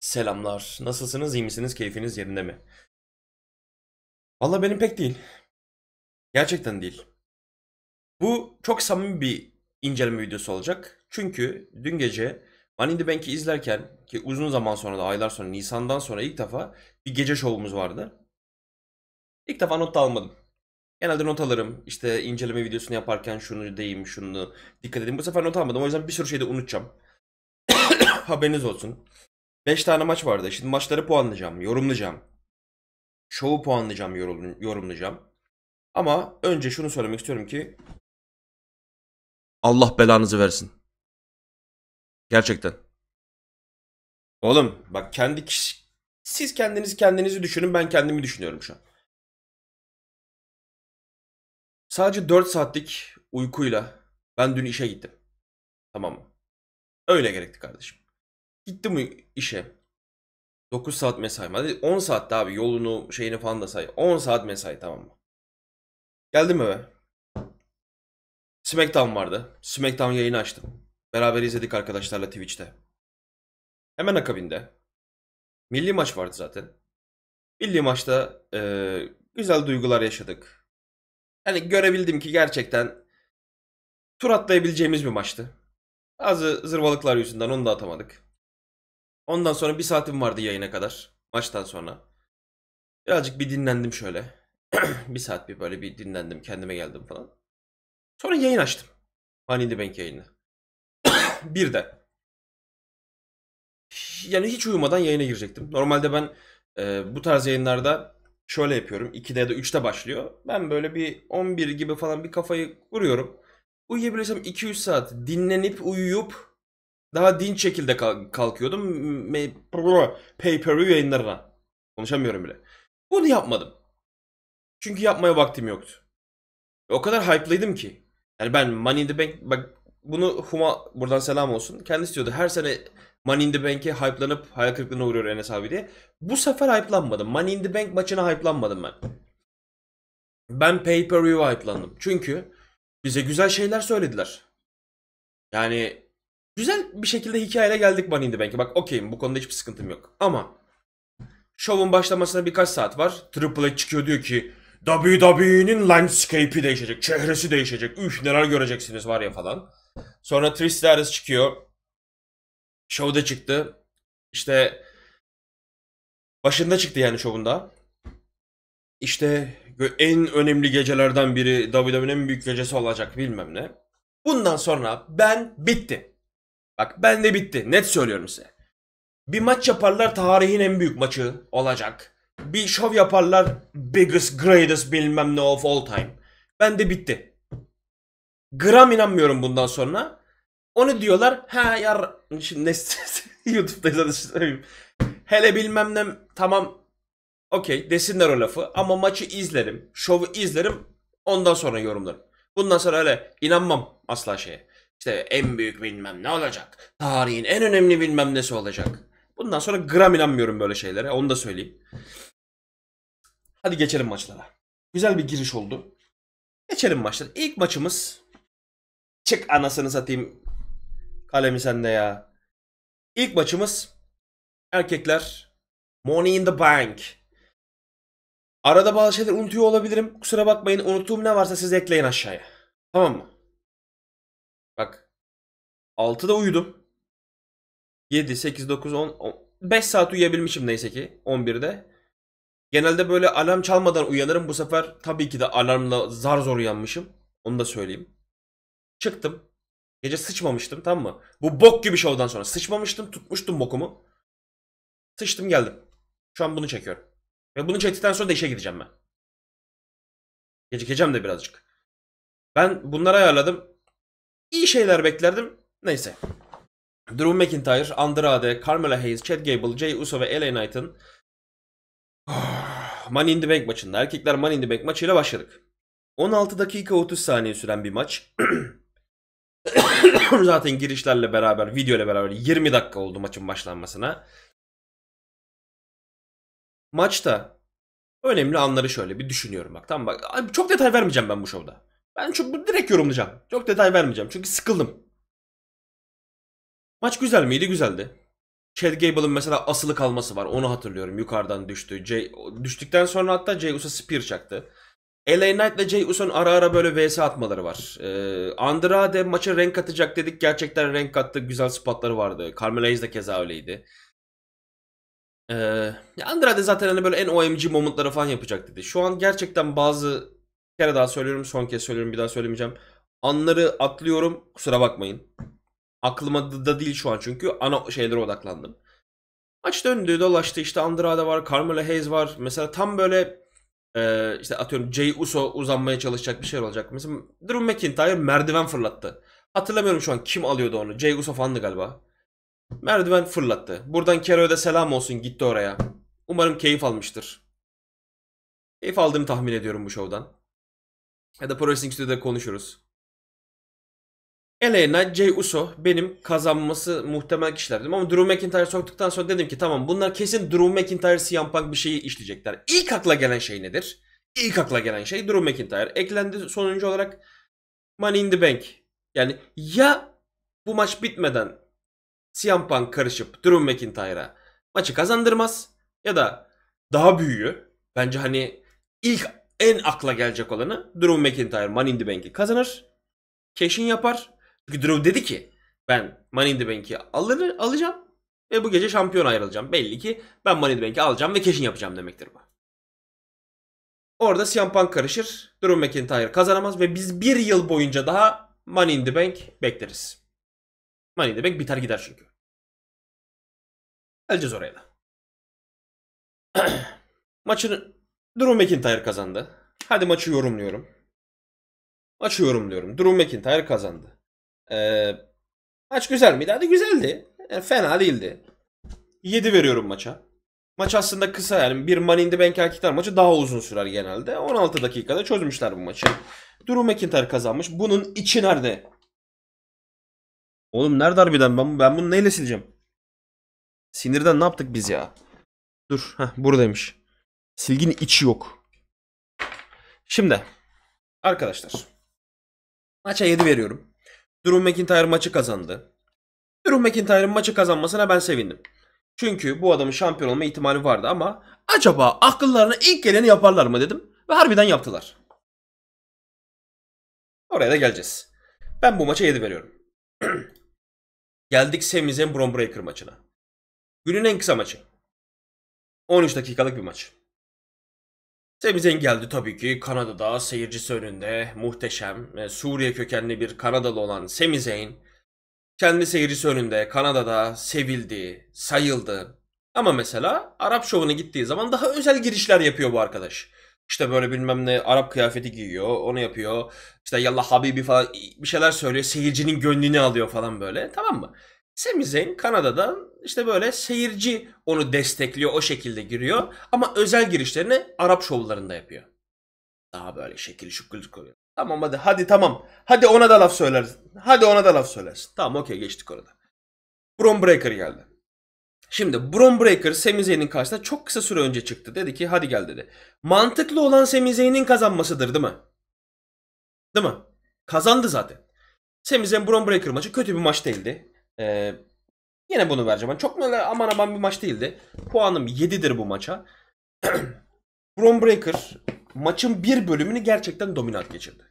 Selamlar. Nasılsınız? İyi misiniz? Keyfiniz yerinde mi? Valla benim pek değil. Gerçekten değil. Bu çok samimi bir inceleme videosu olacak. Çünkü dün gece Money in the Bank'i izlerken ki uzun zaman sonra da aylar sonra Nisan'dan sonra ilk defa bir gece şovumuz vardı. İlk defa not da almadım. Genelde not alırım. İşte inceleme videosunu yaparken şunu deyim, şunu dikkat edin. Bu sefer not almadım. O yüzden bir sürü şeyde unutacağım. Haberiniz olsun. 5 tane maç vardı. Şimdi maçları puanlayacağım, yorumlayacağım. Çoğu puanlayacağım, yorumlayacağım. Ama önce şunu söylemek istiyorum ki Allah belanızı versin. Gerçekten. Oğlum bak kendi kişi, siz kendinizi kendinizi düşünün ben kendimi düşünüyorum şu an. Sadece 4 saatlik uykuyla ben dün işe gittim. Tamam mı? Öyle gerekti kardeşim. Gitti mi işe. 9 saat mesai mi? 10 saat daha abi yolunu şeyini falan da say. 10 saat mesai tamam mı? Geldim eve. Smackdown vardı. Smackdown yayını açtım. Beraber izledik arkadaşlarla Twitch'te. Hemen akabinde. Milli maç vardı zaten. Milli maçta e, güzel duygular yaşadık. Hani görebildim ki gerçekten tur atlayabileceğimiz bir maçtı. Bazı zırvalıklar yüzünden onu da atamadık. Ondan sonra bir saatim vardı yayına kadar. Maçtan sonra. Birazcık bir dinlendim şöyle. bir saat bir böyle bir dinlendim. Kendime geldim falan. Sonra yayın açtım. Money the Bank yayını. bir de. Yani hiç uyumadan yayına girecektim. Normalde ben e, bu tarz yayınlarda şöyle yapıyorum. 2'de ya da 3'te başlıyor. Ben böyle bir 11 gibi falan bir kafayı vuruyorum. Uyuyabilirsem 2-3 saat dinlenip uyuyup daha din şekilde kalkıyordum. Pay-per-view yayınlarına. Konuşamıyorum bile. Bunu yapmadım. Çünkü yapmaya vaktim yoktu. O kadar hype'lıydım ki. Yani ben Money in the Bank bak bunu Huma buradan selam olsun. Kendisi diyordu her sene Money in the Bank'e hype'lanıp hayal kırıklığına uğruyor Enes abi diye. Bu sefer hype'lanmadım. Money in the Bank maçına hype'lanmadım ben. Ben pay-per-view hype'landım. Çünkü bize güzel şeyler söylediler. Yani Güzel bir şekilde hikayeyle geldik Money in the Bank'e. Bak okeyim bu konuda hiçbir sıkıntım yok. Ama şovun başlamasına birkaç saat var. Triple H çıkıyor diyor ki WWE'nin landscape'i değişecek, çehresi değişecek. Üf neler göreceksiniz var ya falan. Sonra Trish çıkıyor. Şovda çıktı. İşte başında çıktı yani şovunda. İşte en önemli gecelerden biri WWE'nin en büyük gecesi olacak bilmem ne. Bundan sonra ben bitti. Bak ben de bitti. Net söylüyorum size. Bir maç yaparlar tarihin en büyük maçı olacak. Bir şov yaparlar biggest greatest bilmem ne of all time. Ben de bitti. Gram inanmıyorum bundan sonra. Onu diyorlar. Ha yar şimdi YouTube'da zaten söyleyeyim. Hele bilmem ne tamam okey desinler o lafı ama maçı izlerim. Şovu izlerim. Ondan sonra yorumlarım. Bundan sonra öyle inanmam asla şeye. İşte en büyük bilmem ne olacak. Tarihin en önemli bilmem nesi olacak. Bundan sonra gram inanmıyorum böyle şeylere. Onu da söyleyeyim. Hadi geçelim maçlara. Güzel bir giriş oldu. Geçelim maçlara. İlk maçımız çık anasını satayım. Kalemi sende ya. İlk maçımız erkekler Money in the Bank. Arada bazı şeyler unutuyor olabilirim. Kusura bakmayın. Unuttuğum ne varsa siz ekleyin aşağıya. Tamam mı? Bak 6'da uyudum. 7, 8, 9, 10, 10 5 saat uyuyabilmişim neyse ki 11'de. Genelde böyle alarm çalmadan uyanırım. Bu sefer tabii ki de alarmla zar zor uyanmışım. Onu da söyleyeyim. Çıktım. Gece sıçmamıştım tamam mı? Bu bok gibi şovdan sonra sıçmamıştım. Tutmuştum bokumu. Sıçtım geldim. Şu an bunu çekiyorum. Ve bunu çektikten sonra da işe gideceğim ben. Gecikeceğim de birazcık. Ben bunları ayarladım. İyi şeyler beklerdim. Neyse. Drew McIntyre, Andrade, Carmelo Hayes, Chad Gable, Jay Uso ve LA Knight'ın Money in the Bank maçında erkekler Money in the Bank maçıyla başladık. 16 dakika 30 saniye süren bir maç. Zaten girişlerle beraber, video ile beraber 20 dakika oldu maçın başlanmasına. Maçta önemli anları şöyle bir düşünüyorum bak. Tamam bak. Çok detay vermeyeceğim ben bu şovda. Ben çok direkt yorumlayacağım. Çok detay vermeyeceğim çünkü sıkıldım. Maç güzel miydi? Güzeldi. Chad Gable'ın mesela asılı kalması var. Onu hatırlıyorum. Yukarıdan düştü. C düştükten sonra hatta Jay Uso spear çaktı. LA Knight ile Jay Uso'nun ara ara böyle vs atmaları var. Ee, Andrade maça renk atacak dedik. Gerçekten renk attı. Güzel spotları vardı. Carmelo Hayes de keza öyleydi. Ee, Andrade zaten hani böyle en OMG momentları falan yapacak dedi. Şu an gerçekten bazı bir kere daha söylüyorum. Son kez söylüyorum. Bir daha söylemeyeceğim. Anları atlıyorum. Kusura bakmayın. Aklıma da değil şu an çünkü. Ana şeylere odaklandım. Maç döndü dolaştı. işte Andrade var. Carmelo Hayes var. Mesela tam böyle e, işte atıyorum Jay Uso uzanmaya çalışacak bir şey olacak. Mesela Drew McIntyre merdiven fırlattı. Hatırlamıyorum şu an kim alıyordu onu. Jay Uso falandı galiba. Merdiven fırlattı. Buradan Kero'ya da selam olsun gitti oraya. Umarım keyif almıştır. Keyif aldığımı tahmin ediyorum bu şovdan ya da Pro Wrestling Studio'da konuşuruz. Elena, Jey Uso benim kazanması muhtemel kişiler dedim. Ama Drew McIntyre soktuktan sonra dedim ki tamam bunlar kesin Drew McIntyre CM Punk bir şeyi işleyecekler. İlk akla gelen şey nedir? İlk akla gelen şey Drew McIntyre. Eklendi sonuncu olarak Money in the Bank. Yani ya bu maç bitmeden CM Punk karışıp Drew McIntyre'a maçı kazandırmaz ya da daha büyüğü bence hani ilk en akla gelecek olanı Drew McIntyre Money in the Bank'i kazanır. Cash'in yapar. Çünkü Drew dedi ki ben Money in the Bank'i alır, alacağım ve bu gece şampiyon ayrılacağım. Belli ki ben Money in the Bank'i alacağım ve cash'in yapacağım demektir bu. Orada CM Punk karışır. Drew McIntyre kazanamaz ve biz bir yıl boyunca daha Money in the Bank bekleriz. Money in the Bank biter gider çünkü. Geleceğiz oraya da. Maçın Drew McIntyre kazandı. Hadi maçı yorumluyorum. Maçı yorumluyorum. Drew McIntyre kazandı. Ee, maç güzel miydi? Hadi güzeldi. Yani ee, fena değildi. 7 veriyorum maça. Maç aslında kısa yani bir Money in the Bank erkekler maçı daha uzun sürer genelde. 16 dakikada çözmüşler bu maçı. Drew McIntyre kazanmış. Bunun içi nerede? Oğlum nerede harbiden ben, ben bunu neyle sileceğim? Sinirden ne yaptık biz ya? Dur heh, buradaymış. Silginin içi yok. Şimdi arkadaşlar maça 7 veriyorum. Drew McIntyre maçı kazandı. Drew McIntyre'ın maçı kazanmasına ben sevindim. Çünkü bu adamın şampiyon olma ihtimali vardı ama acaba akıllarına ilk geleni yaparlar mı dedim. Ve harbiden yaptılar. Oraya da geleceğiz. Ben bu maça 7 veriyorum. Geldik Sami Zayn Bron Breaker maçına. Günün en kısa maçı. 13 dakikalık bir maç. Temiz geldi tabii ki Kanada'da seyircisi önünde muhteşem e, Suriye kökenli bir Kanadalı olan Sami kendi seyircisi önünde Kanada'da sevildi, sayıldı. Ama mesela Arap şovuna gittiği zaman daha özel girişler yapıyor bu arkadaş. İşte böyle bilmem ne Arap kıyafeti giyiyor, onu yapıyor. İşte yallah habibi falan bir şeyler söylüyor, seyircinin gönlünü alıyor falan böyle. Tamam mı? Sami Zayn Kanada'dan işte böyle seyirci onu destekliyor o şekilde giriyor ama özel girişlerini Arap şovlarında yapıyor. Daha böyle şekil şükür koyuyor. Tamam hadi hadi tamam. Hadi ona da laf söylersin. Hadi ona da laf söylersin. Tamam okey geçtik orada. Bron Breaker geldi. Şimdi Bron Breaker Sami Zayn'in karşısına çok kısa süre önce çıktı. Dedi ki hadi gel dedi. Mantıklı olan Sami Zayn'in kazanmasıdır değil mi? Değil mi? Kazandı zaten. Sami Zayn Bron Breaker maçı kötü bir maç değildi. Ee, yine bunu vereceğim. Yani çok böyle aman aman bir maç değildi. Puanım 7'dir bu maça. Brom Breaker maçın bir bölümünü gerçekten dominant geçirdi.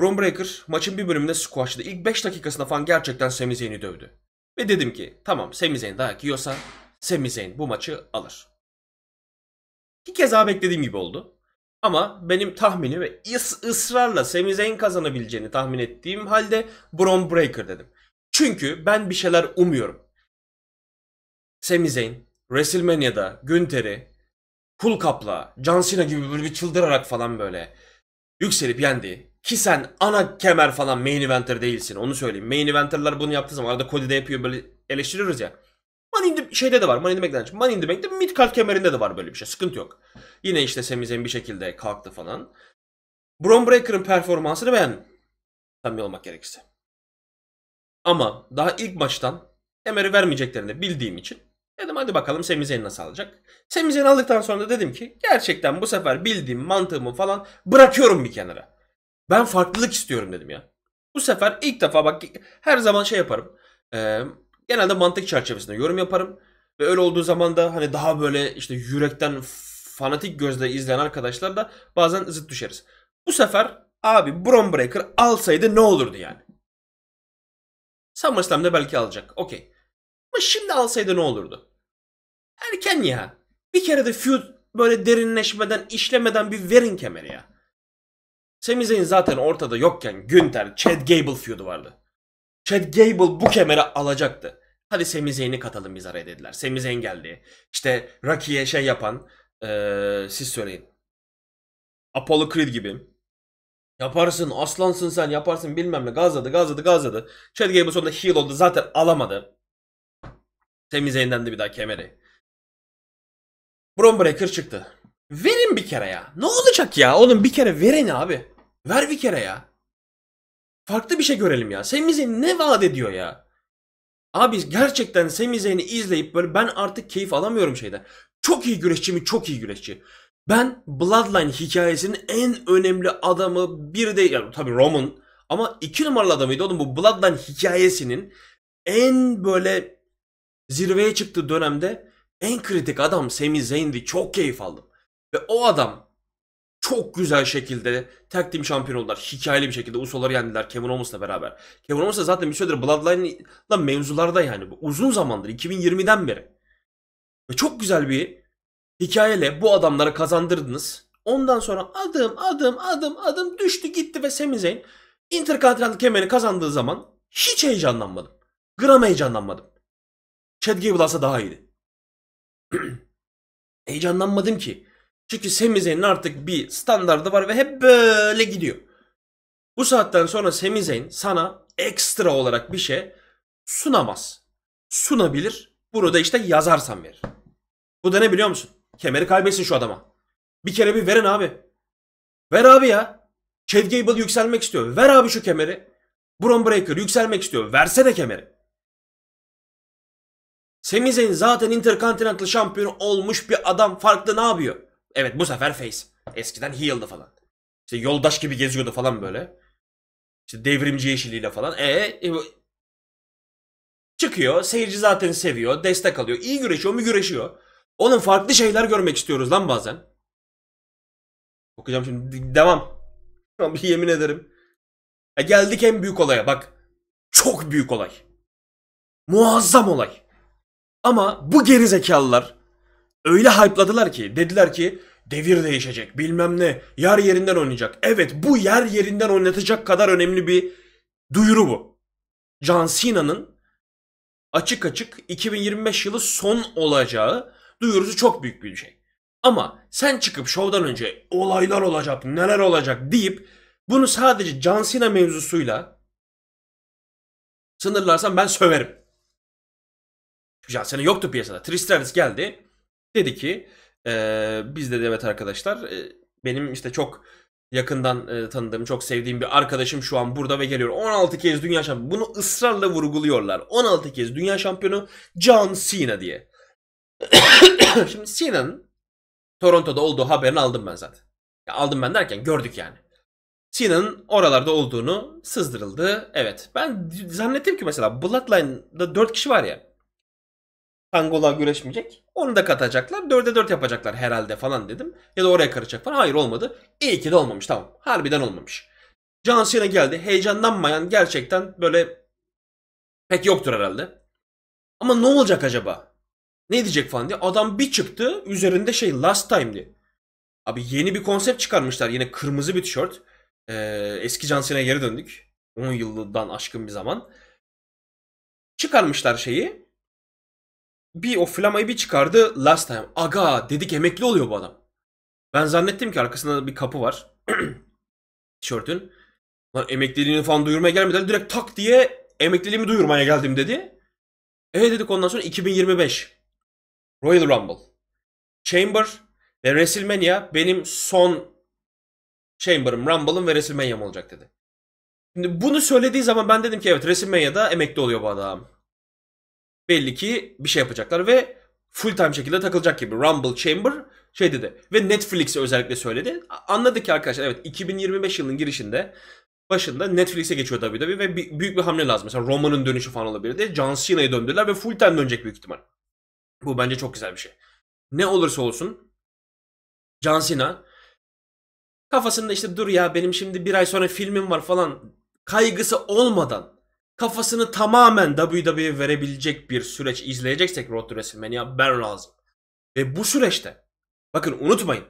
Brom Breaker maçın bir bölümünde squashladı. İlk 5 dakikasında falan gerçekten Sami Zayn'i dövdü. Ve dedim ki tamam Sami Zayn daha yiyorsa Sami Zayn bu maçı alır. İki kez daha beklediğim gibi oldu. Ama benim tahminim ve ısrarla Sami Zayn kazanabileceğini tahmin ettiğim halde Bron Breaker dedim. Çünkü ben bir şeyler umuyorum. Sami Zayn, WrestleMania'da Günter'i Kul Kapla, John Cena gibi böyle bir çıldırarak falan böyle yükselip yendi. Ki sen ana kemer falan main eventer değilsin onu söyleyeyim. Main eventerlar bunu yaptığı zaman arada de yapıyor böyle eleştiriyoruz ya. Money in the, şeyde de var. Money in the Bank'den. Money in the Bank'de mid card kemerinde de var böyle bir şey. Sıkıntı yok. Yine işte Sami Zayn bir şekilde kalktı falan. Bron Breaker'ın performansını beğendim. Samimi olmak gerekirse. Ama daha ilk maçtan Emer'i vermeyeceklerini bildiğim için dedim hadi bakalım Sami nasıl alacak. Sami aldıktan sonra da dedim ki gerçekten bu sefer bildiğim mantığımı falan bırakıyorum bir kenara. Ben farklılık istiyorum dedim ya. Bu sefer ilk defa bak her zaman şey yaparım. E, genelde mantık çerçevesinde yorum yaparım. Ve öyle olduğu zaman da hani daha böyle işte yürekten fanatik gözle izleyen arkadaşlar da bazen zıt düşeriz. Bu sefer abi Brom Breaker alsaydı ne olurdu yani? SummerSlam'da belki alacak. Okey. Ama şimdi alsaydı ne olurdu? Erken ya. Bir kere de feud böyle derinleşmeden, işlemeden bir verin kemeri ya. Sami Zayn zaten ortada yokken Günter, Chad Gable feud'u vardı. Chad Gable bu kemeri alacaktı. Hadi Sami Zayn'i katalım biz araya dediler. Sami Zayn geldi. İşte Rocky'ye şey yapan, ee, siz söyleyin. Apollo Creed gibi. Yaparsın aslansın sen yaparsın bilmem ne gazladı gazladı gazladı. Chad Gable sonunda heal oldu zaten alamadı. Sami Zayn'den de bir daha kemeri. Bron Breaker çıktı. Verin bir kere ya. Ne olacak ya? Oğlum bir kere verin abi. Ver bir kere ya. Farklı bir şey görelim ya. Sami ne vaat ediyor ya? Abi gerçekten Sami izleyip böyle ben artık keyif alamıyorum şeyden. Çok iyi güreşçi mi? Çok iyi güreşçi. Ben Bloodline hikayesinin en önemli adamı bir de yani tabii Roman ama iki numaralı adamıydı oğlum bu Bloodline hikayesinin en böyle zirveye çıktığı dönemde en kritik adam Sami Zayn'di. Çok keyif aldım. Ve o adam çok güzel şekilde tag team şampiyon oldular. Hikayeli bir şekilde Usoları yendiler Kevin Owens'la beraber. Kevin Owens zaten bir süredir Bloodline'la mevzularda yani. bu Uzun zamandır 2020'den beri. Ve çok güzel bir hikayeyle bu adamları kazandırdınız. Ondan sonra adım adım adım adım düştü gitti ve Sami Zayn Intercontinental kemeri kazandığı zaman hiç heyecanlanmadım. Gram heyecanlanmadım. Chad Gable daha iyiydi. heyecanlanmadım ki. Çünkü Sami Zayn'in artık bir standardı var ve hep böyle gidiyor. Bu saatten sonra Sami Zayn sana ekstra olarak bir şey sunamaz. Sunabilir. Bunu da işte yazarsan verir. Bu da ne biliyor musun? Kemeri kaybetsin şu adama. Bir kere bir verin abi. Ver abi ya. Chad Gable yükselmek istiyor. Ver abi şu kemeri. Bron Breaker yükselmek istiyor. Versene kemeri. Sami Zayn zaten Intercontinental şampiyonu olmuş bir adam. Farklı ne yapıyor? Evet bu sefer face. Eskiden heal'dı falan. İşte yoldaş gibi geziyordu falan böyle. İşte devrimci yeşiliyle falan. E, e çıkıyor. Seyirci zaten seviyor. Destek alıyor. İyi güreşiyor mu güreşiyor. Oğlum farklı şeyler görmek istiyoruz lan bazen. Okuyacağım şimdi. Devam. Bir yemin ederim. E geldik en büyük olaya bak. Çok büyük olay. Muazzam olay. Ama bu geri zekalılar öyle hype'ladılar ki dediler ki devir değişecek bilmem ne yer yerinden oynayacak. Evet bu yer yerinden oynatacak kadar önemli bir duyuru bu. John Cena'nın açık açık 2025 yılı son olacağı duyurusu çok büyük bir şey. Ama sen çıkıp şovdan önce olaylar olacak, neler olacak deyip bunu sadece John Cena mevzusuyla sınırlarsan ben söverim. John Cena yoktu piyasada. Tristralis geldi. Dedi ki ee, biz de evet arkadaşlar e, benim işte çok yakından e, tanıdığım, çok sevdiğim bir arkadaşım şu an burada ve geliyor. 16 kez dünya şampiyonu. Bunu ısrarla vurguluyorlar. 16 kez dünya şampiyonu John Cena diye. Şimdi Sina'nın Toronto'da olduğu haberini aldım ben zaten. Ya aldım ben derken gördük yani. Sina'nın oralarda olduğunu sızdırıldı. Evet. Ben zannettim ki mesela Bloodline'da 4 kişi var ya. Angola güreşmeyecek. Onu da katacaklar. 4'e 4 yapacaklar herhalde falan dedim. Ya da oraya karışacak falan. Hayır olmadı. İyi ki de olmamış tamam. Harbiden olmamış. John Cena geldi. Heyecanlanmayan gerçekten böyle pek yoktur herhalde. Ama ne olacak acaba? Ne diyecek falan diye. Adam bir çıktı üzerinde şey last time diye. Abi yeni bir konsept çıkarmışlar. Yine kırmızı bir tişört. Ee, eski cansına geri döndük. 10 yıldan aşkın bir zaman. Çıkarmışlar şeyi. Bir o flamayı bir çıkardı last time. Aga dedik emekli oluyor bu adam. Ben zannettim ki arkasında bir kapı var. tişörtün. Lan emekliliğini falan duyurmaya gelmediler. Direkt tak diye emekliliğimi duyurmaya geldim dedi. Evet dedik ondan sonra 2025. Royal Rumble, Chamber ve WrestleMania benim son Chamber'ım, Rumble'ım ve WrestleMania'm olacak dedi. Şimdi bunu söylediği zaman ben dedim ki evet WrestleMania'da emekli oluyor bu adam. Belli ki bir şey yapacaklar ve full time şekilde takılacak gibi. Rumble Chamber şey dedi ve Netflix'e özellikle söyledi. Anladık ki arkadaşlar evet 2025 yılının girişinde başında Netflix'e geçiyor WWE ve büyük bir hamle lazım. Mesela Roman'ın dönüşü falan olabilirdi. John Cena'yı döndüler ve full time dönecek büyük ihtimal. Bu bence çok güzel bir şey. Ne olursa olsun John Cena kafasında işte dur ya benim şimdi bir ay sonra filmim var falan kaygısı olmadan kafasını tamamen WWE verebilecek bir süreç izleyeceksek Road to WrestleMania ben lazım. Ve bu süreçte bakın unutmayın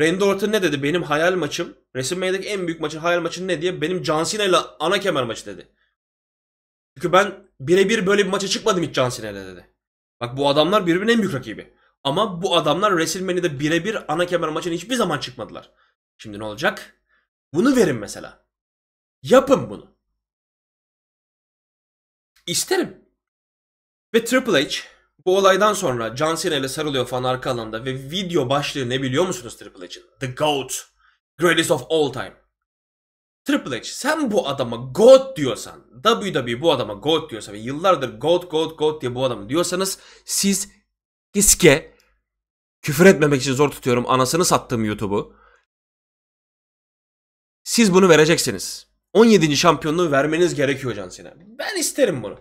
Randy Orton ne dedi? Benim hayal maçım, WrestleMania'daki en büyük maçın hayal maçın ne diye benim John Cena ile ana kemer maçı dedi. Çünkü ben birebir böyle bir maça çıkmadım hiç John Cena ile dedi. Bak bu adamlar birbirinin en büyük rakibi. Ama bu adamlar WrestleMania'da birebir ana kemer maçına hiçbir zaman çıkmadılar. Şimdi ne olacak? Bunu verin mesela. Yapın bunu. İsterim. Ve Triple H bu olaydan sonra John Cena ile sarılıyor falan arka alanda ve video başlığı ne biliyor musunuz Triple H'in? The GOAT. Greatest of all time. Triple H sen bu adama God diyorsan, WWE bu adama God diyorsa ve yıllardır God God God diye bu adamı diyorsanız siz riske küfür etmemek için zor tutuyorum anasını sattığım YouTube'u. Siz bunu vereceksiniz. 17. şampiyonluğu vermeniz gerekiyor John Cena. Ben isterim bunu.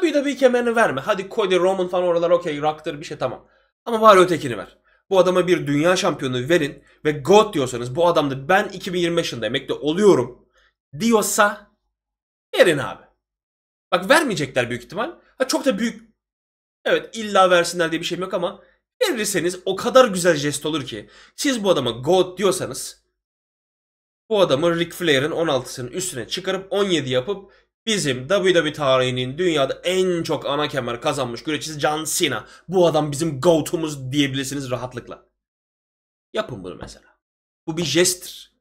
WWE kemerini verme. Hadi Cody, Roman falan oralar okey, Rock'tır bir şey tamam. Ama bari ötekini ver. Bu adama bir dünya şampiyonu verin ve God diyorsanız bu adamda ben 2025 yılında emekli oluyorum diyorsa verin abi. Bak vermeyecekler büyük ihtimal. Ha çok da büyük evet illa versinler diye bir şey yok ama verirseniz o kadar güzel jest olur ki siz bu adama God diyorsanız bu adamı Ric Flair'ın 16'sının üstüne çıkarıp 17 yapıp bizim WWE tarihinin dünyada en çok ana kemer kazanmış güreşçisi John Cena. Bu adam bizim GOAT'umuz diyebilirsiniz rahatlıkla. Yapın bunu mesela. Bu bir jesttir.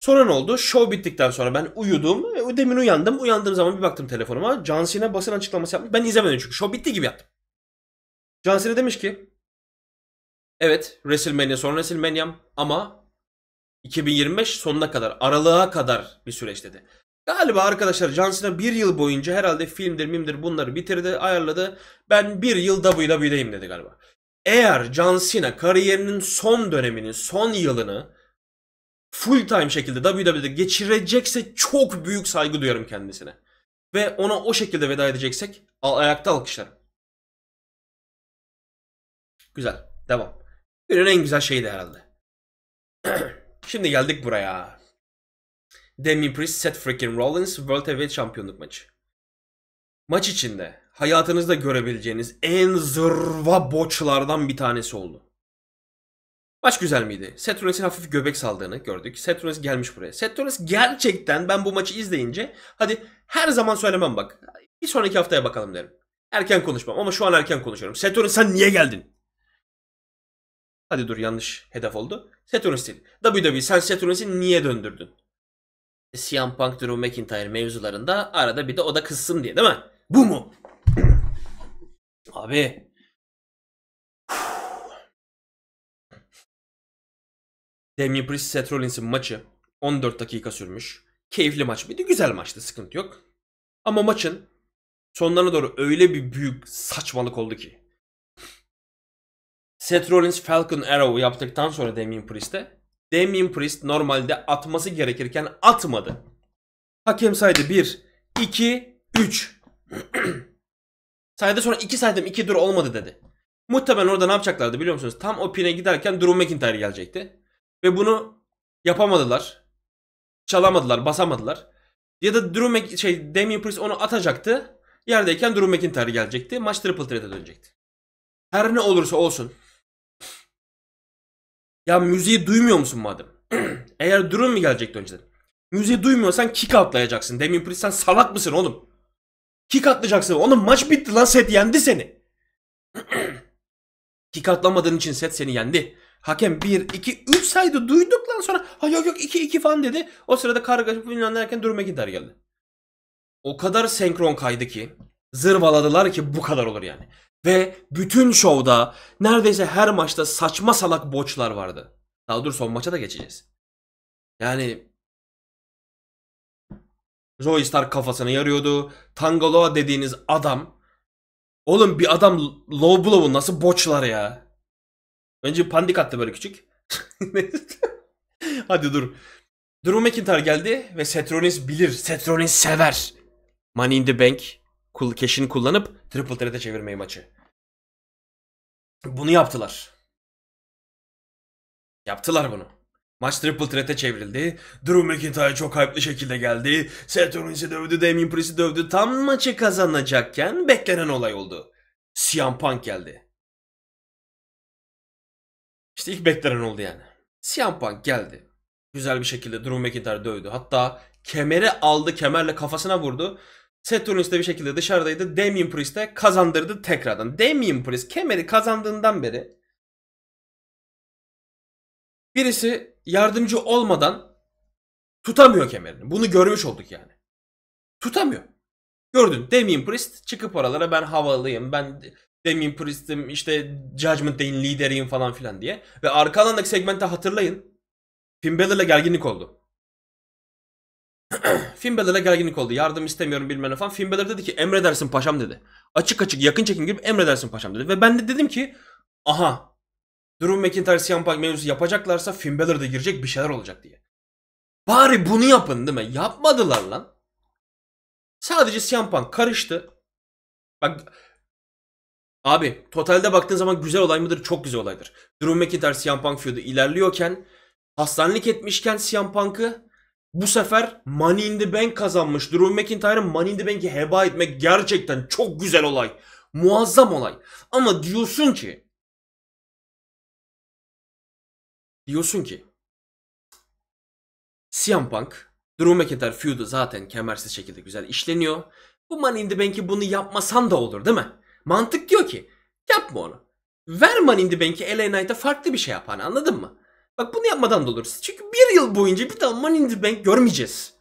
Sonra ne oldu? Show bittikten sonra ben uyudum. Demin uyandım. Uyandığım zaman bir baktım telefonuma. John Cena basın açıklaması yapmış. Ben izlemedim çünkü. Show bitti gibi yaptım. John Cena demiş ki Evet WrestleMania sonra WrestleMania'm ama 2025 sonuna kadar aralığa kadar bir süreç dedi. Galiba arkadaşlar John Cena bir yıl boyunca herhalde filmdir mimdir bunları bitirdi ayarladı. Ben bir yıl WWE'deyim dedi galiba. Eğer John Cena kariyerinin son döneminin son yılını full time şekilde WWE'de geçirecekse çok büyük saygı duyarım kendisine. Ve ona o şekilde veda edeceksek ayakta alkışlarım. Güzel. Devam. Günün en güzel şeydi herhalde. Şimdi geldik buraya. Demi Priest, Seth freaking Rollins World Heavyweight Şampiyonluk maçı. Maç içinde hayatınızda görebileceğiniz en zırva boçlardan bir tanesi oldu. Maç güzel miydi? Setrones'in hafif göbek saldığını gördük. Setrones gelmiş buraya. Setrones gerçekten ben bu maçı izleyince hadi her zaman söylemem bak. Bir sonraki haftaya bakalım derim. Erken konuşmam ama şu an erken konuşuyorum. Setrones sen niye geldin? Hadi dur yanlış hedef oldu. Setrones değil. WWE sen Setrones'i niye döndürdün? CM Punk, Drew McIntyre mevzularında arada bir de o da kızsın diye değil mi? Bu mu? Abi Damian Priest Seth Rollins'in maçı 14 dakika sürmüş. Keyifli maç mıydı? Güzel maçtı. Sıkıntı yok. Ama maçın sonlarına doğru öyle bir büyük saçmalık oldu ki. Seth Rollins Falcon Arrow yaptıktan sonra Damien Priest'e Damien Priest normalde atması gerekirken atmadı. Hakem saydı 1, 2, 3. saydı sonra 2 saydım 2 dur olmadı dedi. Muhtemelen orada ne yapacaklardı biliyor musunuz? Tam o pine giderken Drew McIntyre gelecekti. Ve bunu yapamadılar. Çalamadılar, basamadılar. Ya da Drew Mc, şey, Damian Priest onu atacaktı. Yerdeyken Drew McIntyre gelecekti. Maç triple threat'e dönecekti. Her ne olursa olsun. Ya müziği duymuyor musun madem? Eğer Drew mi gelecekti önceden? Müziği duymuyorsan kick atlayacaksın. Damian Priest sen salak mısın oğlum? Kick atlayacaksın. Onun maç bitti lan set yendi seni. kick atlamadığın için set seni yendi. Hakem 1, 2, 3 saydı duyduk lan sonra ha yok yok 2, 2 falan dedi. O sırada kargaşa falan derken duruma gider geldi. O kadar senkron kaydı ki zırvaladılar ki bu kadar olur yani. Ve bütün şovda neredeyse her maçta saçma salak boçlar vardı. Daha dur son maça da geçeceğiz. Yani Roy Star kafasını yarıyordu. Tangaloa dediğiniz adam. Oğlum bir adam low blow'u nasıl boçlar ya? Önce pandik attı böyle küçük. Hadi dur. Drew McIntyre geldi ve Setronis bilir. Setronis sever. Money in the Bank cash'ini kullanıp triple threat'e çevirmeyi maçı. Bunu yaptılar. Yaptılar bunu. Maç triple threat'e çevrildi. Drew McIntyre çok hype'lı şekilde geldi. Seth Rollins'i dövdü, Damien Priest'i dövdü. Tam maçı kazanacakken beklenen olay oldu. CM Punk geldi. İşte ilk beklenen oldu yani. CM Punk geldi. Güzel bir şekilde Drew McIntyre dövdü. Hatta kemeri aldı kemerle kafasına vurdu. Seth Rollins de bir şekilde dışarıdaydı. Damien Priest'e kazandırdı tekrardan. Damien Priest kemeri kazandığından beri birisi yardımcı olmadan tutamıyor kemerini. Bunu görmüş olduk yani. Tutamıyor. Gördün Damien Priest çıkıp oralara ben havalıyım ben Damien Priest'im işte Judgment Day'in lideriyim falan filan diye. Ve arka alandaki segmentte hatırlayın. Finn Balor'la gerginlik oldu. Finn Balor'la gerginlik oldu. Yardım istemiyorum bilmem ne falan. Finn Balor dedi ki emredersin paşam dedi. Açık açık yakın çekim girip emredersin paşam dedi. Ve ben de dedim ki aha Drew McIntyre CM Punk mevzusu yapacaklarsa Finn Balor girecek bir şeyler olacak diye. Bari bunu yapın değil mi? Yapmadılar lan. Sadece CM Punk karıştı. Bak Abi totalde baktığın zaman güzel olay mıdır? Çok güzel olaydır. Drew McIntyre CM Punk feud'u ilerliyorken hastanelik etmişken CM Punk'ı bu sefer Money in the Bank kazanmış. Drew McIntyre'ın Money in the Bank'i heba etmek gerçekten çok güzel olay. Muazzam olay. Ama diyorsun ki diyorsun ki CM Punk, Drew McIntyre feud'u zaten kemersiz şekilde güzel işleniyor. Bu Money in the Bank'i bunu yapmasan da olur değil mi? Mantık diyor ki yapma onu. Ver Money in the Bank'i LA Knight'a farklı bir şey yapan hani, anladın mı? Bak bunu yapmadan da oluruz. Çünkü bir yıl boyunca bir tane Money in the Bank görmeyeceğiz.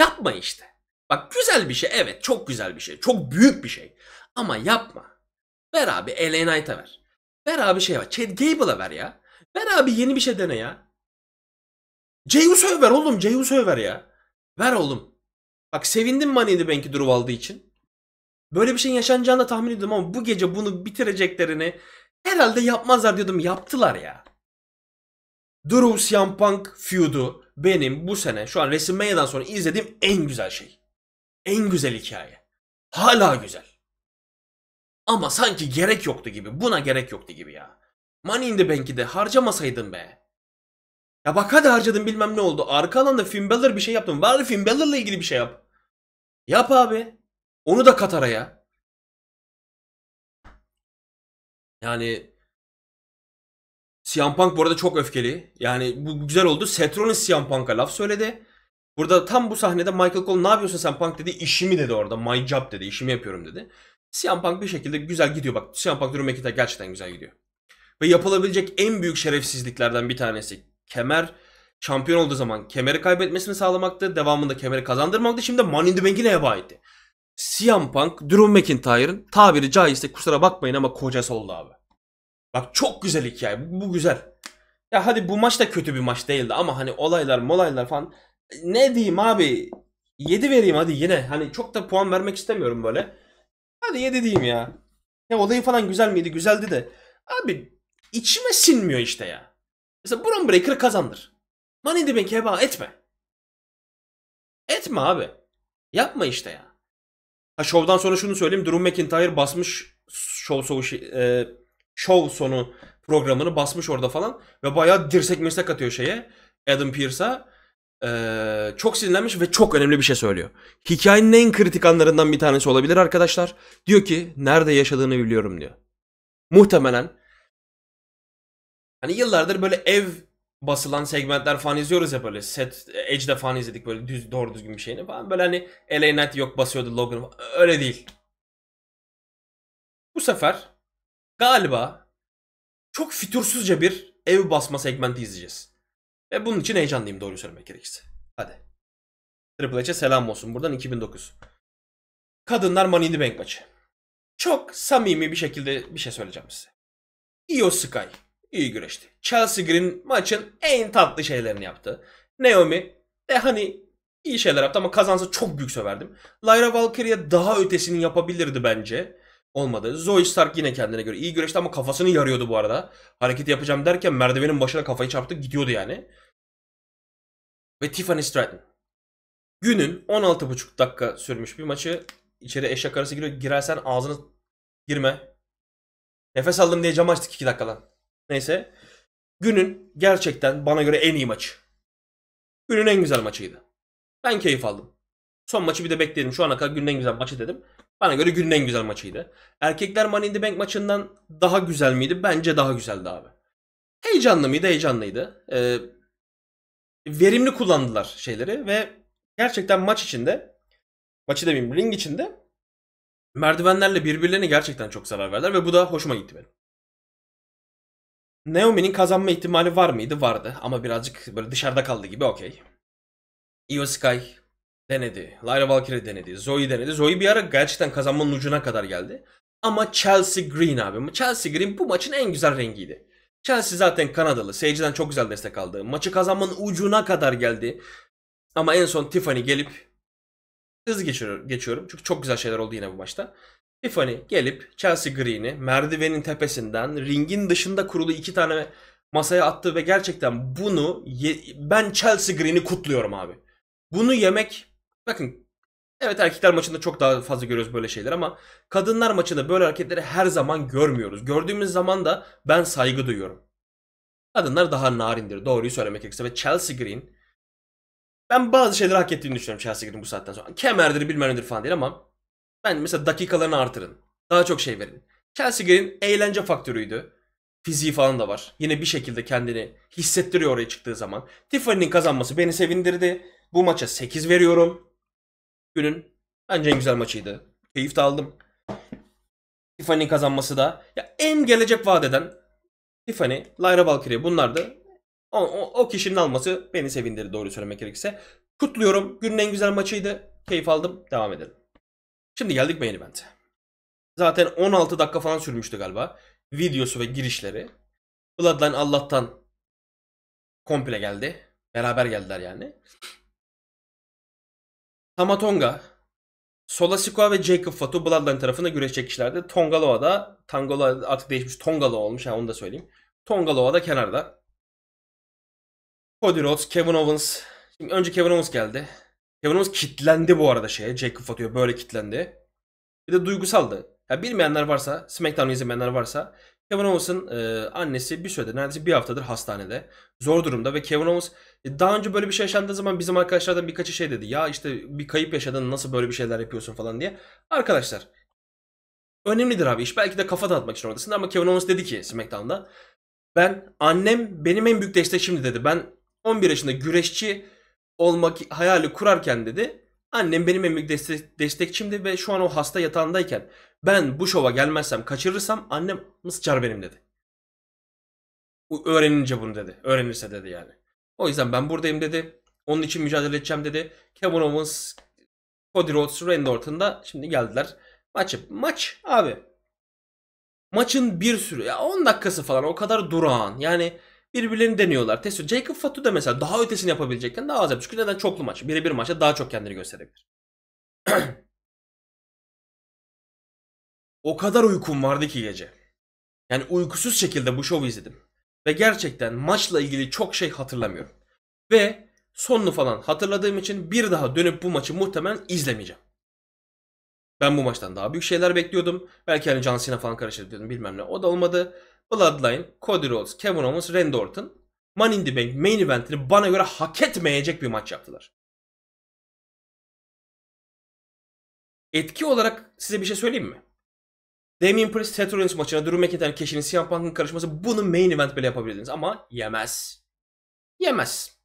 Yapma işte. Bak güzel bir şey evet çok güzel bir şey. Çok büyük bir şey. Ama yapma. Ver abi LA Knight'a ver. Ver abi şey var. Chad Gable'a ver ya. Ver abi yeni bir şey dene ya. Jey Uso'ya ver oğlum. Jey Uso'ya ver ya. Ver oğlum. Bak sevindim Money in the Bank'i Drew aldığı için. Böyle bir şey yaşanacağını da tahmin ediyordum ama bu gece bunu bitireceklerini herhalde yapmazlar diyordum. Yaptılar ya. Drew CM Punk feud'u benim bu sene şu an WrestleMania'dan sonra izlediğim en güzel şey. En güzel hikaye. Hala güzel. Ama sanki gerek yoktu gibi. Buna gerek yoktu gibi ya. Money in the Bank'i de harcamasaydın be. Ya bak hadi harcadın bilmem ne oldu. Arka alanda Finn Balor bir şey yaptın. Var Finn Balor'la ilgili bir şey yap. Yap abi. Onu da Katar'a Yani CM Punk bu arada çok öfkeli. Yani bu güzel oldu. Setronin CM Punk'a laf söyledi. Burada tam bu sahnede Michael Cole ne yapıyorsun sen Punk dedi. İşimi dedi orada. My job dedi. İşimi yapıyorum dedi. CM Punk bir şekilde güzel gidiyor bak. CM Punk Drew McIntyre gerçekten güzel gidiyor. Ve yapılabilecek en büyük şerefsizliklerden bir tanesi. Kemer şampiyon olduğu zaman kemeri kaybetmesini sağlamaktı. Devamında kemeri kazandırmaktı. Şimdi de Money in the Bank'i ne heba etti. CM Punk, Drew McIntyre'ın tabiri caizse kusura bakmayın ama kocası oldu abi. Bak çok güzel hikaye. Bu, bu güzel. Ya hadi bu maç da kötü bir maç değildi ama hani olaylar molaylar falan. Ne diyeyim abi? 7 vereyim hadi yine. Hani çok da puan vermek istemiyorum böyle. Hadi 7 diyeyim ya. Ya olayı falan güzel miydi? Güzeldi de. Abi içime sinmiyor işte ya. Mesela Bron Breaker kazandır. Money the Bank heba etme. Etme abi. Yapma işte ya. Ha şovdan sonra şunu söyleyeyim. Drew McIntyre basmış şov sonu şey, e, şov sonu programını basmış orada falan ve bayağı dirsek mirsek atıyor şeye Adam Pearce'a. Ee, çok sinirlenmiş ve çok önemli bir şey söylüyor. Hikayenin en kritik anlarından bir tanesi olabilir arkadaşlar. Diyor ki nerede yaşadığını biliyorum diyor. Muhtemelen hani yıllardır böyle ev basılan segmentler falan izliyoruz ya böyle. Set Edge'de falan izledik böyle düz doğru düzgün bir şeyini falan. Böyle hani LA Knight yok basıyordu Logan. Öyle değil. Bu sefer galiba çok fütursuzca bir ev basma segmenti izleyeceğiz. Ve bunun için heyecanlıyım doğru söylemek gerekirse. Hadi. Triple H'e selam olsun buradan 2009. Kadınlar Money in the Bank maçı. Çok samimi bir şekilde bir şey söyleyeceğim size. Io Sky iyi güreşti. Chelsea Green maçın en tatlı şeylerini yaptı. Naomi de hani iyi şeyler yaptı ama kazansa çok büyük söverdim. Lyra Valkyrie daha ötesini yapabilirdi bence. Olmadı. Zoe Stark yine kendine göre iyi güreşti ama kafasını yarıyordu bu arada. Hareket yapacağım derken merdivenin başına kafayı çarptı gidiyordu yani. Ve Tiffany Stratton. Günün 16,5 dakika sürmüş bir maçı. içeri eşek arası giriyor. Girersen ağzını girme. Nefes aldım diye cam açtık 2 dakika lan. Neyse. Günün gerçekten bana göre en iyi maçı. Günün en güzel maçıydı. Ben keyif aldım. Son maçı bir de bekledim. Şu ana kadar günün en güzel maçı dedim. Bana göre günün en güzel maçıydı. Erkekler Money in the Bank maçından daha güzel miydi? Bence daha güzeldi abi. Heyecanlı mıydı? Heyecanlıydı. Ee, verimli kullandılar şeyleri ve gerçekten maç içinde maçı demeyeyim ring içinde merdivenlerle birbirlerine gerçekten çok zarar verdiler ve bu da hoşuma gitti benim. Naomi'nin kazanma ihtimali var mıydı? Vardı ama birazcık böyle dışarıda kaldı gibi okey. Io Sky denedi. Lyra Valkyrie denedi. Zoe denedi. Zoe bir ara gerçekten kazanmanın ucuna kadar geldi. Ama Chelsea Green abi. Chelsea Green bu maçın en güzel rengiydi. Chelsea zaten Kanadalı. Seyirciden çok güzel destek aldı. Maçı kazanmanın ucuna kadar geldi. Ama en son Tiffany gelip hızlı geçiyorum. Çünkü çok güzel şeyler oldu yine bu maçta. Tiffany gelip Chelsea Green'i merdivenin tepesinden ringin dışında kurulu iki tane masaya attı ve gerçekten bunu ben Chelsea Green'i kutluyorum abi. Bunu yemek bakın evet erkekler maçında çok daha fazla görüyoruz böyle şeyler ama kadınlar maçında böyle hareketleri her zaman görmüyoruz. Gördüğümüz zaman da ben saygı duyuyorum. Kadınlar daha narindir doğruyu söylemek gerekirse ve Chelsea Green ben bazı şeyleri hak ettiğini düşünüyorum Chelsea Green bu saatten sonra. Kemerdir bilmem nedir falan değil ama ben mesela dakikalarını artırın. Daha çok şey verin. Chelsea Green eğlence faktörüydü. Fiziği falan da var. Yine bir şekilde kendini hissettiriyor oraya çıktığı zaman. Tiffany'nin kazanması beni sevindirdi. Bu maça 8 veriyorum. Günün bence en güzel maçıydı. Keyif de aldım. Tiffany'nin kazanması da ya en gelecek vaat eden Tiffany, Lyra Valkyrie da O, o, o kişinin alması beni sevindirdi doğru söylemek gerekirse. Kutluyorum. Günün en güzel maçıydı. Keyif aldım. Devam edelim. Şimdi geldik main event'e. Zaten 16 dakika falan sürmüştü galiba. Videosu ve girişleri. Bloodline Allah'tan komple geldi. Beraber geldiler yani. Tamatonga, Sikoa ve Jacob Fatu Bloodline tarafında güreşecek kişilerdi. Tongaloa'da, Tangaloa artık değişmiş Tongaloa olmuş yani onu da söyleyeyim. Tongaloa da kenarda. Cody Rhodes, Kevin Owens. Şimdi önce Kevin Owens geldi. Kevin Owens kitlendi bu arada şeye. Jacob atıyor böyle kitlendi. Bir de duygusaldı. Ya bilmeyenler varsa, SmackDown'ı izlemeyenler varsa Kevin Owens'ın e, annesi bir sürede neredeyse bir haftadır hastanede. Zor durumda ve Kevin Owens e, daha önce böyle bir şey yaşandığı zaman bizim arkadaşlardan birkaçı şey dedi. Ya işte bir kayıp yaşadın nasıl böyle bir şeyler yapıyorsun falan diye. Arkadaşlar önemlidir abi iş. Belki de kafa dağıtmak için oradasın ama Kevin Owens dedi ki SmackDown'da. Ben annem benim en büyük destek şimdi dedi. Ben 11 yaşında güreşçi olmak hayali kurarken dedi annem benim en büyük destek, destekçimdi ve şu an o hasta yatağındayken ben bu şova gelmezsem kaçırırsam annem sıçar benim dedi. Öğrenince bunu dedi. Öğrenirse dedi yani. O yüzden ben buradayım dedi. Onun için mücadele edeceğim dedi. Kevin Owens, Cody Rhodes, Randy Orton'da şimdi geldiler. Maçı. Maç abi. Maçın bir sürü ya 10 dakikası falan o kadar durağan. Yani birbirlerini deniyorlar. Test ediyor. Jacob Fatu da mesela daha ötesini yapabilecekken daha az yapmış. Çünkü neden çoklu maç? Birebir maçta daha çok kendini gösterebilir. o kadar uykum vardı ki gece. Yani uykusuz şekilde bu şovu izledim. Ve gerçekten maçla ilgili çok şey hatırlamıyorum. Ve sonunu falan hatırladığım için bir daha dönüp bu maçı muhtemelen izlemeyeceğim. Ben bu maçtan daha büyük şeyler bekliyordum. Belki hani John Cena falan karışır diyordum bilmem ne. O da olmadı. Bloodline, Cody Rhodes, Kevin Owens, Randy Orton Money in the Bank main eventini bana göre hak etmeyecek bir maç yaptılar. Etki olarak size bir şey söyleyeyim mi? Damien Priest Seth Rollins maçına Drew McIntyre keşinin CM Punk'ın karışması bunu main event bile yapabilirdiniz ama yemez. Yemez.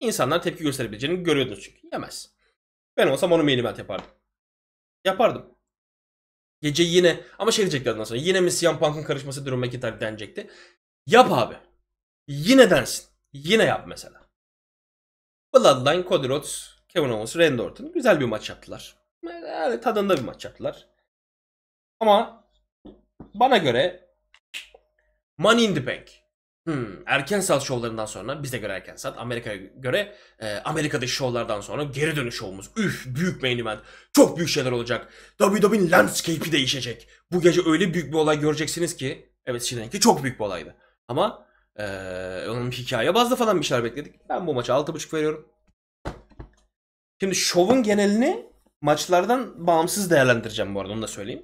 İnsanlar tepki gösterebileceğini görüyordunuz çünkü. Yemez. Ben olsam onu main event yapardım. Yapardım. Gece yine ama şey diyecekler ondan sonra yine mi CM Punk'ın karışması Drew McIntyre denecekti. Yap abi. Yine densin. Yine yap mesela. Bloodline, Cody Rhodes, Kevin Owens, Randy Orton güzel bir maç yaptılar. Yani tadında bir maç yaptılar. Ama bana göre Money in the Bank Hmm, erken saat şovlarından sonra bize göre erken saat Amerika'ya göre e, Amerika'daki şovlardan sonra geri dönüş şovumuz. Üf büyük main event. Çok büyük şeyler olacak. WWE'nin landscape'i değişecek. Bu gece öyle büyük bir olay göreceksiniz ki. Evet Şirin'inki çok büyük bir olaydı. Ama e, onun hikaye bazlı falan bir şeyler bekledik. Ben bu maça 6.5 veriyorum. Şimdi şovun genelini maçlardan bağımsız değerlendireceğim bu arada onu da söyleyeyim.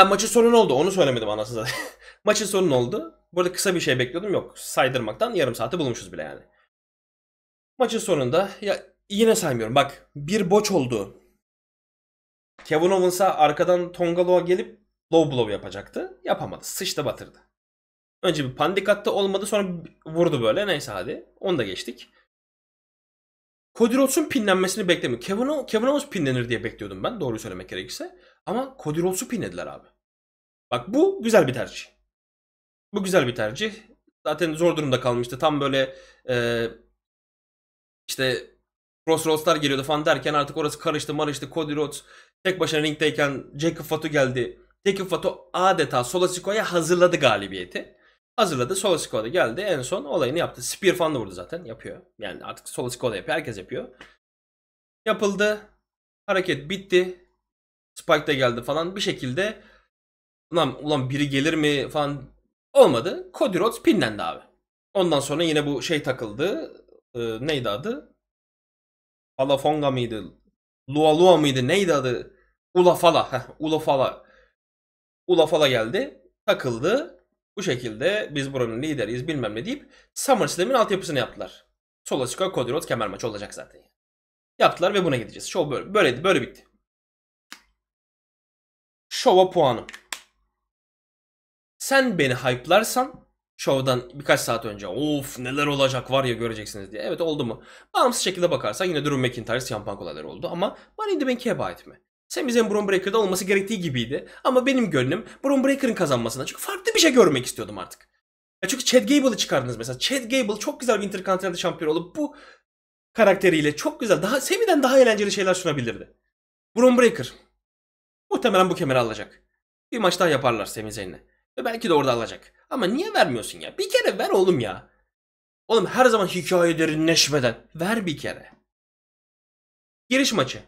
Ha, maçın sorunu oldu. Onu söylemedim anasını zaten. maçın sorunu oldu. Burada kısa bir şey bekliyordum. Yok. Saydırmaktan yarım saati bulmuşuz bile yani. Maçın sonunda ya yine saymıyorum. Bak bir boç oldu. Kevin Owens'a arkadan Tongaloa gelip low blow yapacaktı. Yapamadı. Sıçtı batırdı. Önce bir pandik attı olmadı sonra vurdu böyle. Neyse hadi. Onu da geçtik. Cody Rhodes'un pinlenmesini beklemiyorum. Kevin, Kevin Owens pinlenir diye bekliyordum ben doğruyu söylemek gerekirse. Ama Cody Rhodes'u pinlediler abi. Bak bu güzel bir tercih. Bu güzel bir tercih. Zaten zor durumda kalmıştı. Tam böyle e, işte Crossroads'lar geliyordu falan derken artık orası karıştı marıştı. Cody Rhodes tek başına ringdeyken Jacob Fatu geldi. Jacob Fatu adeta Solasiko'ya hazırladı galibiyeti. Hazırladı. Solasiko geldi. En son olayını yaptı. Spear falan da vurdu zaten. Yapıyor. Yani artık Solasiko yapıyor. Herkes yapıyor. Yapıldı. Hareket bitti. Spike de geldi falan bir şekilde ulan, ulan biri gelir mi falan olmadı. Cody Rhodes pinlendi abi. Ondan sonra yine bu şey takıldı. Ee, neydi adı? Alafonga mıydı? Lua Lua mıydı? Neydi adı? Ula Fala. Heh, Ula Fala. Ula Fala geldi. Takıldı. Bu şekilde biz buranın lideriyiz bilmem ne deyip SummerSlam'in altyapısını yaptılar. Sola çıkan Cody Rhodes kemer maçı olacak zaten. Yaptılar ve buna gideceğiz. Show böyle, böyleydi, böyle bitti şova puanım. Sen beni hype'larsan şovdan birkaç saat önce of neler olacak var ya göreceksiniz diye. Evet oldu mu? Bağımsız şekilde bakarsan yine Drew McIntyre, CM Punk olayları oldu ama bana indi bank heba etme. Sami Zayn Bron Breaker'da olması gerektiği gibiydi. Ama benim gönlüm Bron Breaker'ın kazanmasına Çünkü farklı bir şey görmek istiyordum artık. Ya çünkü Chad Gable'ı çıkardınız mesela. Chad Gable çok güzel bir Intercontinental şampiyon olup bu karakteriyle çok güzel, daha Sami'den daha eğlenceli şeyler sunabilirdi. Bron Breaker Muhtemelen bu kemeri alacak. Bir maç daha yaparlar Sami Zayn'le. Ve belki de orada alacak. Ama niye vermiyorsun ya? Bir kere ver oğlum ya. Oğlum her zaman hikaye derinleşmeden. Ver bir kere. Giriş maçı.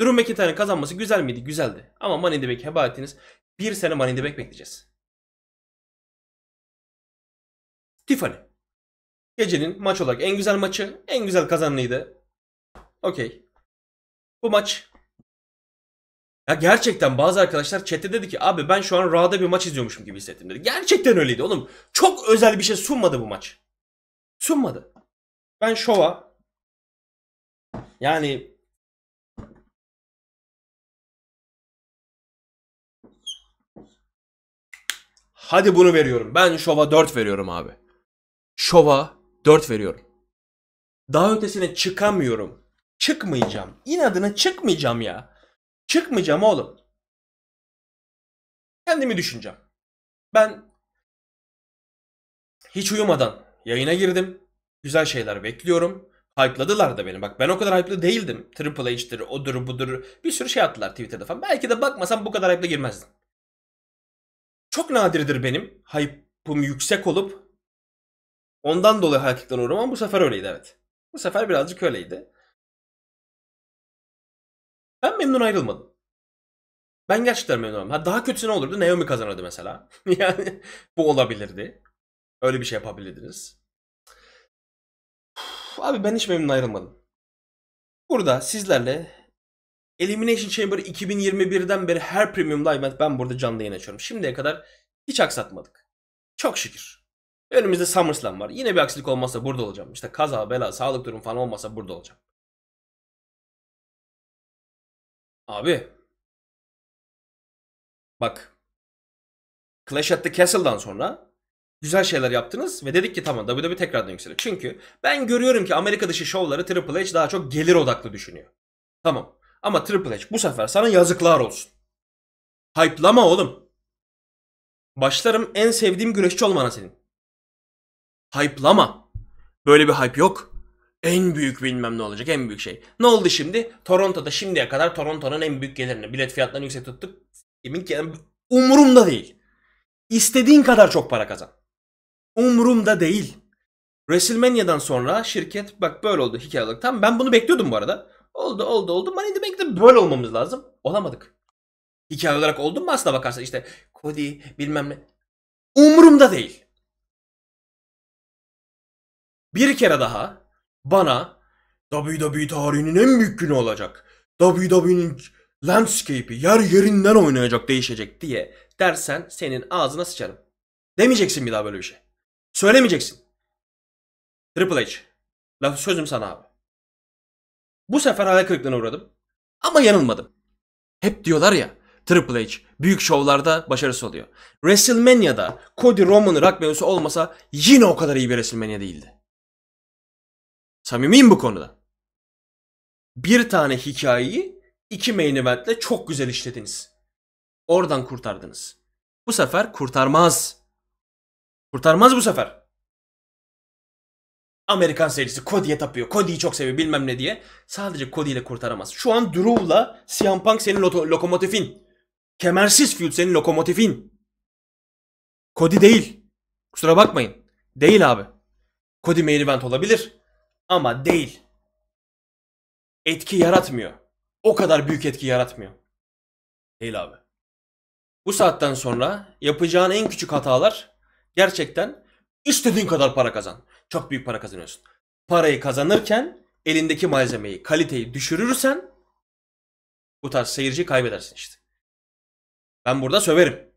Drew McIntyre'ın kazanması güzel miydi? Güzeldi. Ama Money in the Bank heba ettiniz. Bir sene Money in the Bank bekleyeceğiz. Tiffany. Gecenin maç olarak en güzel maçı, en güzel kazanlıydı. Okey. Bu maç ya gerçekten bazı arkadaşlar chatte dedi ki abi ben şu an Ra'da bir maç izliyormuşum gibi hissettim dedi. Gerçekten öyleydi oğlum. Çok özel bir şey sunmadı bu maç. Sunmadı. Ben şova yani Hadi bunu veriyorum. Ben şova 4 veriyorum abi. Şova 4 veriyorum. Daha ötesine çıkamıyorum. Çıkmayacağım. İnadına çıkmayacağım ya. Çıkmayacağım oğlum. Kendimi düşüneceğim. Ben hiç uyumadan yayına girdim. Güzel şeyler bekliyorum. Hype'ladılar da beni. Bak ben o kadar hype'lı değildim. Triple H'tir, odur budur. Bir sürü şey attılar Twitter'da falan. Belki de bakmasam bu kadar hype'lı girmezdim. Çok nadirdir benim hype'ım yüksek olup ondan dolayı hakikaten uğramam. Bu sefer öyleydi evet. Bu sefer birazcık öyleydi. Ben memnun ayrılmadım. Ben gerçekten memnun oldum. Ha, daha kötüsü ne olurdu? Naomi kazanırdı mesela. yani bu olabilirdi. Öyle bir şey yapabilirdiniz. Uf, abi ben hiç memnun ayrılmadım. Burada sizlerle Elimination Chamber 2021'den beri her premium live event ben burada canlı yayın açıyorum. Şimdiye kadar hiç aksatmadık. Çok şükür. Önümüzde SummerSlam var. Yine bir aksilik olmazsa burada olacağım. İşte kaza, bela, sağlık durum falan olmasa burada olacağım. Abi. Bak. Clash at the Castle'dan sonra güzel şeyler yaptınız ve dedik ki tamam WWE tekrardan yükselir. Çünkü ben görüyorum ki Amerika dışı şovları Triple H daha çok gelir odaklı düşünüyor. Tamam. Ama Triple H bu sefer sana yazıklar olsun. Hype'lama oğlum. Başlarım en sevdiğim güreşçi olmana senin. Hype'lama. Böyle bir hype yok. En büyük bilmem ne olacak en büyük şey. Ne oldu şimdi? Toronto'da şimdiye kadar Toronto'nun en büyük gelirini bilet fiyatlarını yüksek tuttuk. Emin ki umurumda değil. İstediğin kadar çok para kazan. Umurumda değil. WrestleMania'dan sonra şirket bak böyle oldu hikayelik. Tam ben bunu bekliyordum bu arada. Oldu oldu oldu. Money in the Bank'de böyle olmamız lazım. Olamadık. Hikaye olarak oldu mu aslına bakarsan işte Cody bilmem ne. Umurumda değil. Bir kere daha bana WWE tarihinin en büyük günü olacak. WWE'nin landscape'i yer yerinden oynayacak değişecek diye dersen senin ağzına sıçarım. Demeyeceksin bir daha böyle bir şey. Söylemeyeceksin. Triple H. Lafı sözüm sana abi. Bu sefer hayal kırıklığına uğradım. Ama yanılmadım. Hep diyorlar ya Triple H büyük şovlarda başarısı oluyor. WrestleMania'da Cody Roman'ın rock olmasa yine o kadar iyi bir WrestleMania değildi. Samimiyim bu konuda. Bir tane hikayeyi iki main eventle çok güzel işlediniz. Oradan kurtardınız. Bu sefer kurtarmaz. Kurtarmaz bu sefer. Amerikan seyircisi Cody'ye tapıyor. Cody'yi çok seviyor bilmem ne diye. Sadece Cody ile kurtaramaz. Şu an Drew'la CM Punk senin lo- lokomotifin. Kemersiz Feud senin lokomotifin. Cody değil. Kusura bakmayın. Değil abi. Cody main event olabilir. Ama değil. Etki yaratmıyor. O kadar büyük etki yaratmıyor. Değil abi. Bu saatten sonra yapacağın en küçük hatalar gerçekten istediğin kadar para kazan. Çok büyük para kazanıyorsun. Parayı kazanırken elindeki malzemeyi, kaliteyi düşürürsen bu tarz seyirci kaybedersin işte. Ben burada söverim.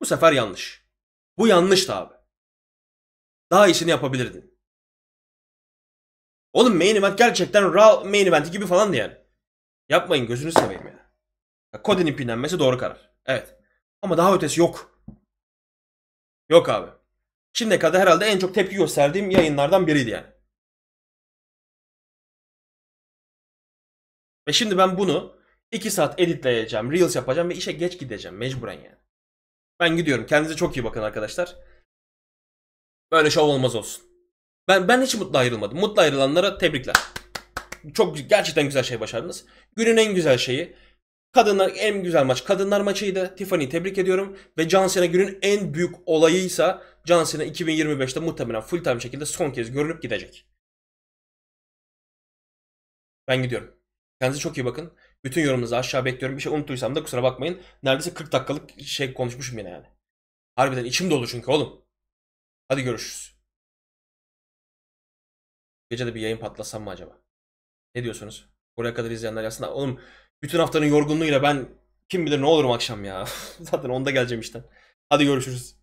Bu sefer yanlış. Bu yanlıştı abi. Daha iyisini yapabilirdin. Oğlum main event gerçekten Raw main eventi gibi falan yani. Yapmayın gözünü seveyim yani. ya. Cody'nin pinlenmesi doğru karar. Evet. Ama daha ötesi yok. Yok abi. Şimdiye kadar herhalde en çok tepki gösterdiğim yayınlardan biriydi yani. Ve şimdi ben bunu 2 saat editleyeceğim, reels yapacağım ve işe geç gideceğim mecburen yani. Ben gidiyorum. Kendinize çok iyi bakın arkadaşlar. Böyle şov olmaz olsun. Ben ben hiç mutlu ayrılmadım. Mutlu ayrılanlara tebrikler. Çok gerçekten güzel şey başardınız. Günün en güzel şeyi. Kadınlar en güzel maç kadınlar maçıydı. Tiffany'yi tebrik ediyorum. Ve Johnson'a günün en büyük olayıysa Johnson'a 2025'te muhtemelen full time şekilde son kez görünüp gidecek. Ben gidiyorum. Kendinize çok iyi bakın. Bütün yorumunuzu aşağı bekliyorum. Bir şey unuttuysam da kusura bakmayın. Neredeyse 40 dakikalık şey konuşmuşum yine yani. Harbiden içim dolu çünkü oğlum. Hadi görüşürüz. Gece de bir yayın patlasam mı acaba? Ne diyorsunuz? Buraya kadar izleyenler aslında oğlum bütün haftanın yorgunluğuyla ben kim bilir ne olurum akşam ya. Zaten onda geleceğim işte. Hadi görüşürüz.